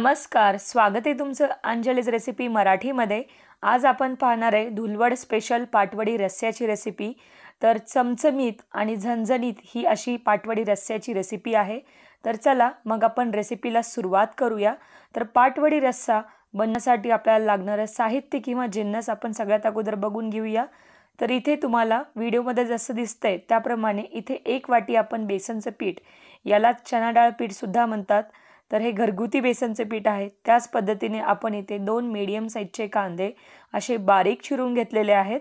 नमस्कार स्वागत आहे तुमचं अंजलीज रेसिपी मराठीमध्ये आज आपण पाहणार आहे धुलवड स्पेशल पाटवडी रस्स्याची रेसिपी तर चमचमीत आणि झणझणीत ही अशी पाटवडी रस्स्याची रेसिपी आहे तर चला मग आपण रेसिपीला सुरुवात करूया तर पाटवडी रस्सा बनण्यासाठी आपल्याला लागणारं साहित्य किंवा जिन्नस आपण सगळ्यात अगोदर बघून घेऊया तर इथे तुम्हाला व्हिडिओमध्ये जसं दिसतंय त्याप्रमाणे इथे एक वाटी आपण बेसनचं पीठ याला चना डाळ पीठसुद्धा म्हणतात तर हे घरगुती बेसनचे पीठ आहे त्याच पद्धतीने आपण इथे दोन मीडियम साईजचे कांदे असे बारीक चिरून घेतलेले आहेत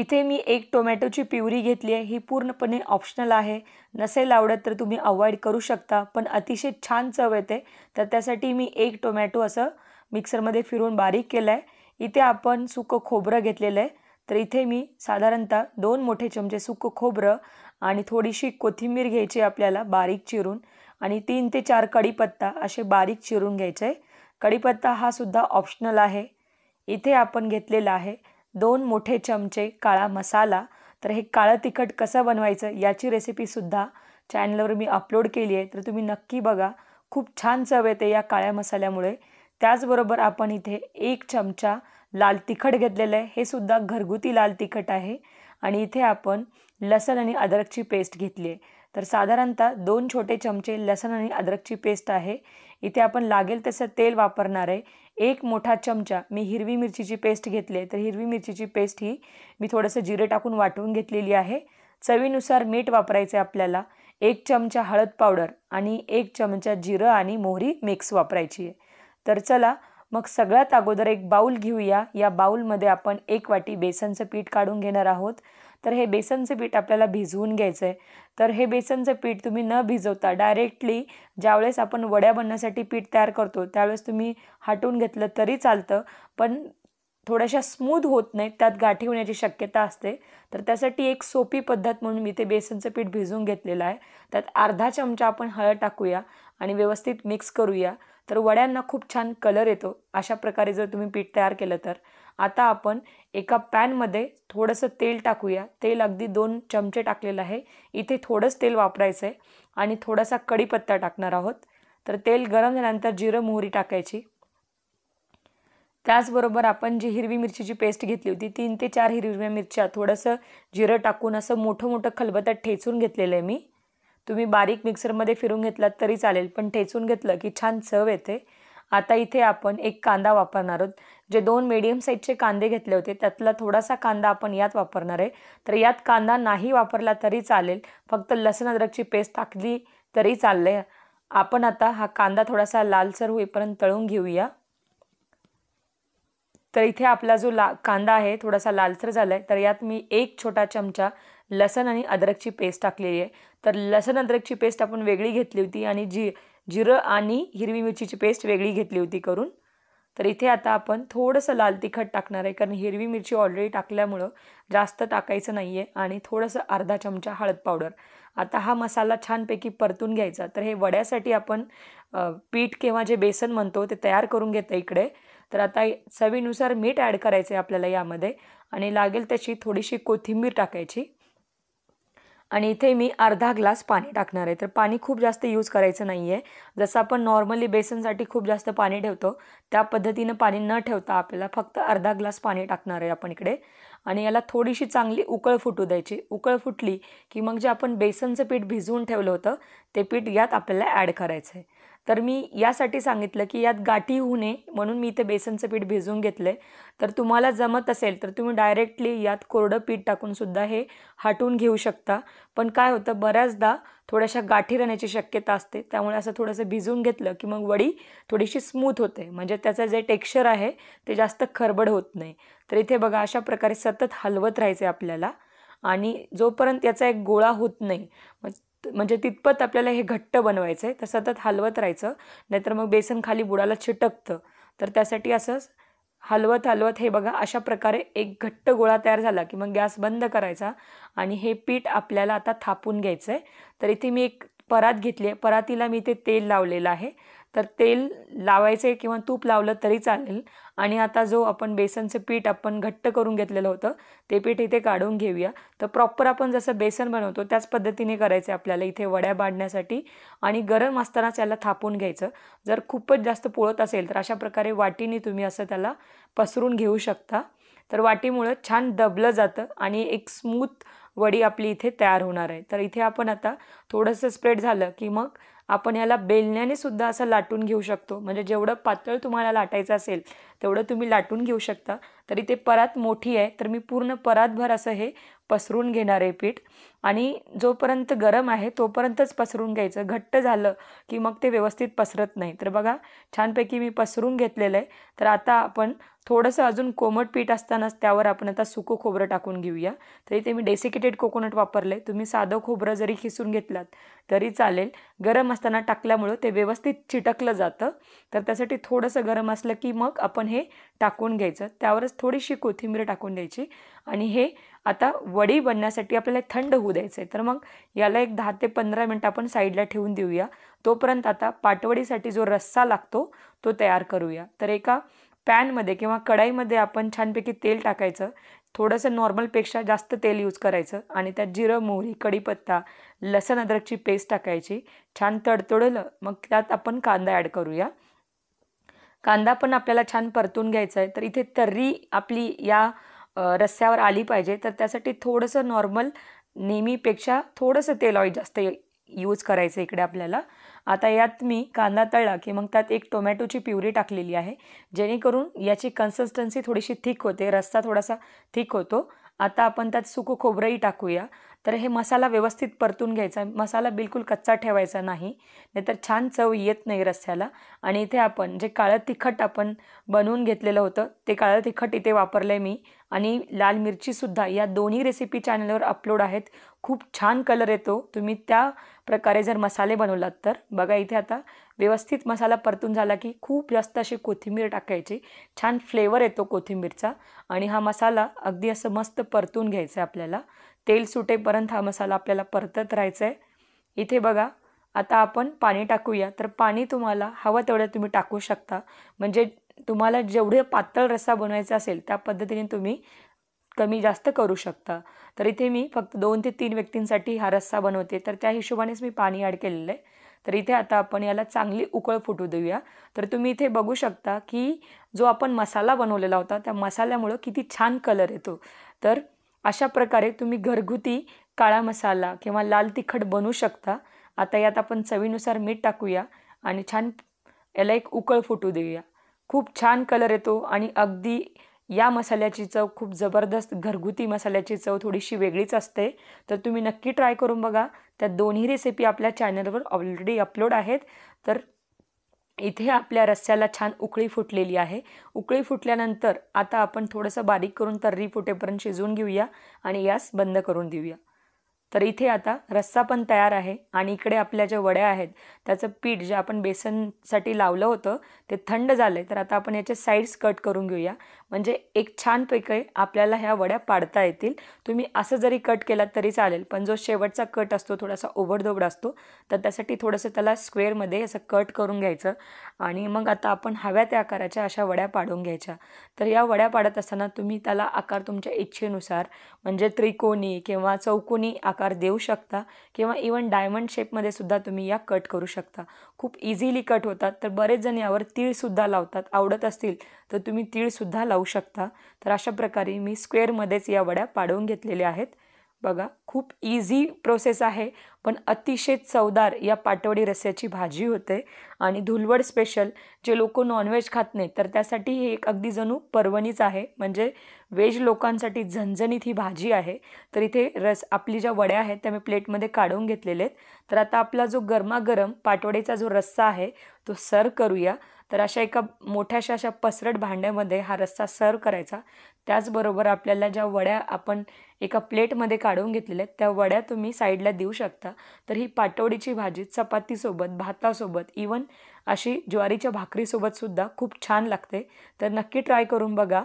इथे मी एक टोमॅटोची प्युरी घेतली आहे ही पूर्णपणे ऑप्शनल आहे नसेल आवडत तर तुम्ही अवॉइड करू शकता पण अतिशय छान चव येते तर त्यासाठी मी एक टोमॅटो असं मिक्सरमध्ये फिरून बारीक केलं आहे इथे आपण सुकं खोबरं घेतलेलं आहे तर इथे मी साधारणतः दोन मोठे चमचे सुकं खोबरं आणि थोडीशी कोथिंबीर घ्यायची आपल्याला बारीक चिरून आणि तीन ते चार कढीपत्ता असे बारीक चिरून घ्यायचे आहे कढीपत्ता हा सुद्धा ऑप्शनल आहे इथे आपण घेतलेला आहे दोन मोठे चमचे काळा मसाला तर हे काळं तिखट कसं बनवायचं याची रेसिपीसुद्धा चॅनलवर मी अपलोड केली आहे तर तुम्ही नक्की बघा खूप छान चव येते या काळ्या मसाल्यामुळे त्याचबरोबर आपण इथे एक चमचा लाल तिखट घेतलेलं आहे हे सुद्धा घरगुती लाल तिखट आहे आणि इथे आपण लसण आणि अदरकची पेस्ट घेतली आहे तर साधारणतः दोन छोटे चमचे लसण आणि अद्रकची पेस्ट आहे इथे आपण लागेल तसं तेल वापरणार आहे एक मोठा चमचा मी हिरवी मिरचीची पेस्ट घेतली तर हिरवी मिरचीची पेस्ट ही मी थोडंसं जिरे टाकून वाटून घेतलेली आहे चवीनुसार मीठ वापरायचं आहे आपल्याला एक चमचा हळद पावडर आणि एक चमचा जिरं आणि मोहरी मिक्स वापरायची आहे तर चला मग सगळ्यात अगोदर एक बाऊल घेऊया या बाऊलमध्ये आपण एक वाटी बेसनचं पीठ काढून घेणार आहोत तर हे बेसनचे पीठ आपल्याला भिजवून घ्यायचं आहे तर हे बेसनचं पीठ तुम्ही न भिजवता डायरेक्टली ज्यावेळेस आपण वड्या बनण्यासाठी पीठ तयार करतो त्यावेळेस तुम्ही हटवून घेतलं तरी चालतं पण थोड्याशा स्मूथ होत नाहीत त्यात गाठी होण्याची शक्यता असते तर त्यासाठी एक सोपी पद्धत म्हणून मी ते बेसनचं पीठ भिजवून घेतलेलं आहे त्यात अर्धा चमचा आपण हळद टाकूया आणि व्यवस्थित मिक्स करूया तर वड्यांना खूप छान कलर येतो अशा प्रकारे जर तुम्ही पीठ तयार केलं तर आता आपण एका पॅनमध्ये थोडंसं तेल टाकूया तेल अगदी दोन चमचे टाकलेलं आहे इथे थोडंच तेल वापरायचं आहे आणि थोडासा कडीपत्ता टाकणार आहोत तर तेल गरम झाल्यानंतर जिरं मोहरी टाकायची त्याचबरोबर आपण जी हिरवी मिरचीची पेस्ट घेतली होती तीन ते चार हिरव्या मिरच्या थोडंसं जिरं टाकून असं मोठं मोठं खलबत्यात ठेचून घेतलेलं आहे मी तुम्ही बारीक मिक्सरमध्ये फिरून घेतलात तरी चालेल पण ठेचून घेतलं की छान चव येते आता इथे आपण एक कांदा वापरणार आहोत जे दोन मीडियम साईजचे कांदे घेतले होते त्यातला थोडासा कांदा आपण यात वापरणार आहे तर यात कांदा नाही वापरला तरी चालेल फक्त लसण अद्रकची पेस्ट टाकली तरी चालले आपण आता हा कांदा थोडासा लालसर होईपर्यंत तळून घेऊया तर इथे आपला जो ला कांदा आहे थोडासा लालसर झाला आहे तर यात मी एक छोटा चमचा लसण आणि अद्रकची पेस्ट टाकलेली आहे तर लसण अद्रकची पेस्ट आपण वेगळी घेतली होती आणि जी जिरं आणि हिरवी मिरचीची पेस्ट वेगळी घेतली होती करून तर इथे आता आपण थोडंसं लाल तिखट टाकणार आहे कारण हिरवी मिरची ऑलरेडी टाकल्यामुळं जास्त टाकायचं नाही आहे आणि थोडंसं अर्धा चमचा हळद पावडर आता हा मसाला छानपैकी परतून घ्यायचा तर हे वड्यासाठी आपण पीठ किंवा जे बेसन म्हणतो ते तयार करून घेतं इकडे तर आता चवीनुसार मीठ ॲड करायचं आहे आपल्याला यामध्ये आणि लागेल त्याची थोडीशी कोथिंबीर टाकायची आणि इथे मी अर्धा ग्लास पाणी टाकणार आहे तर पाणी खूप जास्त यूज करायचं नाही आहे जसं आपण नॉर्मली बेसनसाठी खूप जास्त पाणी ठेवतो त्या पद्धतीनं पाणी न ठेवता आपल्याला फक्त अर्धा ग्लास पाणी टाकणार आहे आपण इकडे आणि याला थोडीशी चांगली उकळ फुटू द्यायची उकळ फुटली की मग जे आपण बेसनचं पीठ भिजवून ठेवलं होतं ते पीठ यात आपल्याला ॲड करायचं आहे तर मी यासाठी सांगितलं की यात गाठी होऊ नये म्हणून मी इथे बेसनचं पीठ भिजवून घेतलं आहे तर तुम्हाला जमत असेल तर तुम्ही डायरेक्टली यात कोरडं पीठ टाकूनसुद्धा हे हटवून घेऊ शकता पण काय होतं बऱ्याचदा थोड्याशा गाठी राहण्याची शक्यता असते त्यामुळे असं थोडंसं भिजवून घेतलं की मग वडी थोडीशी स्मूथ होते म्हणजे त्याचं जे टेक्स्चर आहे ते जास्त खरबड होत नाही तर इथे बघा अशा प्रकारे सतत हलवत राहायचं आहे आपल्याला आणि जोपर्यंत याचा एक गोळा होत नाही म्हणजे तितपत आपल्याला हे घट्ट बनवायचं आहे तर सतत हलवत राहायचं नाहीतर मग बेसन खाली बुडाला छिटकतं तर त्यासाठी असं हलवत हलवत हे बघा अशा प्रकारे एक घट्ट गोळा तयार झाला की मग गॅस बंद करायचा आणि हे पीठ आपल्याला आता थापून घ्यायचं आहे तर इथे मी एक परात घेतली आहे परातीला मी इथे तेल लावलेलं आहे तर तेल लावायचे किंवा तूप लावलं तरी चालेल आणि आता जो आपण बेसनचं पीठ आपण घट्ट करून घेतलेलं होतं ते पीठ इथे काढून घेऊया तर प्रॉपर आपण जसं बेसन बनवतो त्याच पद्धतीने करायचं आपल्याला इथे वड्या बांधण्यासाठी आणि गरम असतानाच याला थापून घ्यायचं जर खूपच जास्त पोळत असेल तर अशा प्रकारे वाटीने तुम्ही असं त्याला पसरून घेऊ शकता तर वाटीमुळं छान दबलं जातं आणि एक स्मूथ वडी आपली इथे तयार होणार आहे तर इथे आपण आता थोडंसं स्प्रेड झालं की मग आपण याला बेलण्याने सुद्धा असं लाटून घेऊ शकतो म्हणजे जेवढं पातळ तुम्हाला लाटायचं असेल तेवढं तुम्ही लाटून घेऊ शकता तरी ते परात मोठी आहे तर मी पूर्ण परातभर असं हे पसरून घेणारे पीठ आणि जोपर्यंत गरम आहे तोपर्यंतच पसरून घ्यायचं घट्ट झालं की मग ते व्यवस्थित पसरत नाही तर बघा छानपैकी मी पसरून घेतलेलं आहे तर आता आपण थोडंसं अजून कोमट पीठ असतानाच त्यावर आपण आता सुकं खोबरं टाकून घेऊया तरी ते मी डेसिकेटेड कोकोनट वापरले तुम्ही साधं खोबरं जरी खिसून घेतलात तरी चालेल गरम असताना टाकल्यामुळं ते व्यवस्थित चिटकलं जातं तर त्यासाठी थोडंसं गरम असलं की मग आपण हे टाकून घ्यायचं त्यावरच थोडीशी कोथिंबीर टाकून द्यायची आणि हे आता वडी बनण्यासाठी आपल्याला थंड होऊ द्यायचं आहे तर मग याला एक दहा ते पंधरा मिनटं आपण साईडला ठेवून देऊया तोपर्यंत आता पाटवडीसाठी जो रस्सा लागतो तो तयार करूया तर एका पॅनमध्ये किंवा कढाईमध्ये आपण छानपैकी तेल टाकायचं थोडंसं नॉर्मलपेक्षा जास्त तेल यूज करायचं आणि त्यात जिरं मोहरी कढीपत्ता लसण अद्रकची पेस्ट टाकायची छान तडतडलं मग त्यात आपण कांदा ॲड करूया कांदा पण आपल्याला छान परतून घ्यायचा आहे तर इथे तर्री आपली या रस्त्यावर आली पाहिजे तर त्यासाठी थोडंसं नॉर्मल नेहमीपेक्षा थोडंसं तेल ऑइल जास्त यूज करायचं इकडे आपल्याला आता यात मी कांदा तळला की मग त्यात एक टोमॅटोची प्युरी टाकलेली आहे जेणेकरून याची कन्सिस्टन्सी थोडीशी थिक होते रस्ता थोडासा थिक होतो आता आपण त्यात सुकं खोबरंही टाकूया तर हे मसाला व्यवस्थित परतून घ्यायचा मसाला बिलकुल कच्चा ठेवायचा नाही नाहीतर छान चव येत नाही रस्त्याला आणि इथे आपण जे काळं तिखट आपण बनवून घेतलेलं होतं ते काळं तिखट इथे वापरलं आहे मी आणि लाल मिरचीसुद्धा या दोन्ही रेसिपी चॅनलवर अपलोड आहेत खूप छान कलर येतो तुम्ही त्या प्रकारे जर मसाले बनवलात तर बघा इथे आता व्यवस्थित मसाला परतून झाला की खूप जास्त अशी कोथिंबीर टाकायची छान फ्लेवर येतो कोथिंबीरचा आणि हा मसाला अगदी असं मस्त परतून घ्यायचा आहे आपल्याला तेल सुटेपर्यंत हा मसाला आपल्याला परतत राहायचा आहे इथे बघा आता आपण पाणी टाकूया तर पाणी तुम्हाला हवं तेवढं तुम्ही टाकू शकता म्हणजे तुम्हाला जेवढे पातळ रस्सा बनवायचा असेल त्या पद्धतीने तुम्ही कमी जास्त करू शकता तर इथे मी फक्त दोन ते तीन व्यक्तींसाठी हा रस्सा बनवते तर त्या हिशोबानेच मी पाणी ॲड केलेलं आहे तर इथे आता आपण याला चांगली उकळ फुटू देऊया तर तुम्ही इथे बघू शकता की जो आपण मसाला बनवलेला होता त्या मसाल्यामुळं किती छान कलर येतो तर अशा प्रकारे तुम्ही घरगुती काळा मसाला किंवा लाल तिखट बनवू शकता आता यात आपण चवीनुसार मीठ टाकूया आणि छान याला एक उकळ फुटू देऊया खूप छान कलर येतो आणि अगदी या मसाल्याची चव खूप जबरदस्त घरगुती मसाल्याची चव थोडीशी वेगळीच असते तर तुम्ही नक्की ट्राय करून बघा त्या दोन्ही रेसिपी आपल्या चॅनलवर ऑलरेडी अपलोड आहेत तर इथे आपल्या रस्स्याला छान उकळी फुटलेली आहे उकळी फुटल्यानंतर आता आपण थोडंसं बारीक करून तर्री फुटेपर्यंत शिजवून घेऊया आणि यास बंद करून देऊया तर इथे आता रस्सा पण तयार आहे आणि इकडे आपल्या ज्या वड्या आहेत त्याचं पीठ जे आपण बेसनसाठी लावलं होतं ते थंड झालं तर आता आपण याचे साईड्स कट करून घेऊया म्हणजे एक छान आपल्याला ह्या वड्या पाडता येतील तुम्ही असं जरी कट केला तरी चालेल पण जो शेवटचा कट असतो थोडासा ओबडधोबड असतो तर त्यासाठी थोडंसं त्याला स्क्वेअरमध्ये असं कट करून घ्यायचं आणि मग आता आपण हव्या त्या आकाराच्या अशा वड्या पाडून घ्यायच्या तर या वड्या पाडत असताना तुम्ही त्याला आकार तुमच्या इच्छेनुसार म्हणजे त्रिकोणी किंवा चौकोनी आकार आकार देऊ शकता किंवा इवन डायमंड शेपमध्ये सुद्धा तुम्ही या कट करू शकता खूप इझिली कट होतात तर बरेच जण यावर तीळसुद्धा लावतात आवडत असतील तर तुम्ही तीळसुद्धा लावू शकता तर अशा प्रकारे मी स्क्वेअरमध्येच या वड्या पाडवून घेतलेल्या आहेत बघा खूप इझी प्रोसेस आहे पण अतिशय चवदार या पाटवडी रस्याची भाजी होते आणि धुलवड स्पेशल जे लोक नॉनव्हेज खात नाहीत तर त्यासाठी ही एक अगदी जणू पर्वणीच आहे म्हणजे व्हेज लोकांसाठी झणझणीत ही भाजी आहे तर इथे रस आपली ज्या वड्या आहेत त्या मी प्लेटमध्ये काढून घेतलेले आहेत तर आता आपला जो गरमागरम पाटवडीचा जो रस्सा आहे तो सर्व करूया तर अशा एका मोठ्याशा अशा पसरट भांड्यामध्ये हा रस्सा सर्व करायचा त्याचबरोबर आपल्याला ज्या वड्या आपण एका प्लेटमध्ये काढून घेतलेल्या आहेत त्या वड्या तुम्ही साईडला देऊ शकता तर ही पाटवडीची भाजी चपातीसोबत भातासोबत इवन अशी ज्वारीच्या भाकरीसोबतसुद्धा खूप छान लागते तर नक्की ट्राय करून बघा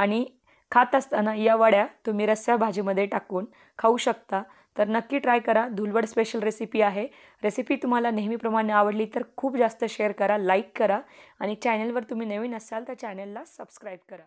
आणि खात असताना या वड्या तुम्ही रस्सा भाजीमध्ये टाकून खाऊ शकता तर नक्की ट्राय करा धुलवड स्पेशल रेसिपी आहे रेसिपी तुम्हाला नेहमीप्रमाणे आवडली तर खूप जास्त शेअर करा लाईक करा आणि चॅनलवर तुम्ही नवीन असाल तर चॅनलला सबस्क्राईब करा